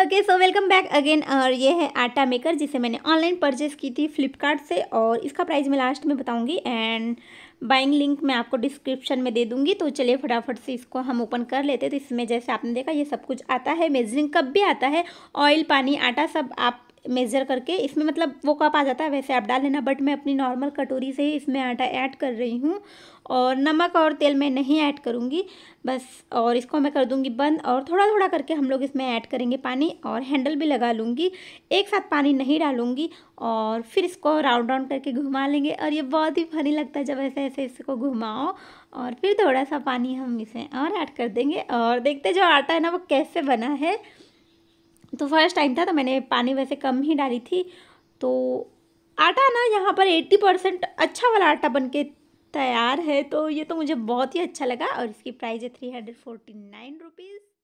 okay so welcome back again और ये है आटा मेकर जिसे मैंने ऑनलाइन परचेस की थी फ्लिपकार्ट से और इसका प्राइस मैं लास्ट में बताऊंगी एंड बाइंग लिंक मैं आपको डिस्क्रिप्शन में दे दूंगी तो चलिए फटाफट से इसको हम ओपन कर लेते हैं तो इसमें जैसे आपने देखा ये सब कुछ आता है मेजरिंग कप भी आता है ऑयल पानी आटा सब आप मेज़र करके इसमें मतलब वो कप आ जाता है वैसे आप डाल लेना बट मैं अपनी नॉर्मल कटोरी से ही इसमें आटा ऐड कर रही हूँ और नमक और तेल मैं नहीं ऐड करूँगी बस और इसको मैं कर दूँगी बंद और थोड़ा थोड़ा करके हम लोग इसमें ऐड करेंगे पानी और हैंडल भी लगा लूँगी एक साथ पानी नहीं डालूँगी और फिर इसको राउंड राउंड करके घुमा लेंगे और ये बहुत ही फनी लगता है जब ऐसे ऐसे इसको घुमाओ और फिर थोड़ा सा पानी हम इसे और ऐड कर देंगे और देखते जो आटा है ना वो कैसे बना है तो फर्स्ट टाइम था तो मैंने पानी वैसे कम ही डाली थी तो आटा ना यहाँ पर एट्टी परसेंट अच्छा वाला आटा बन के तैयार है तो ये तो मुझे बहुत ही अच्छा लगा और इसकी प्राइस है three hundred forty nine rupees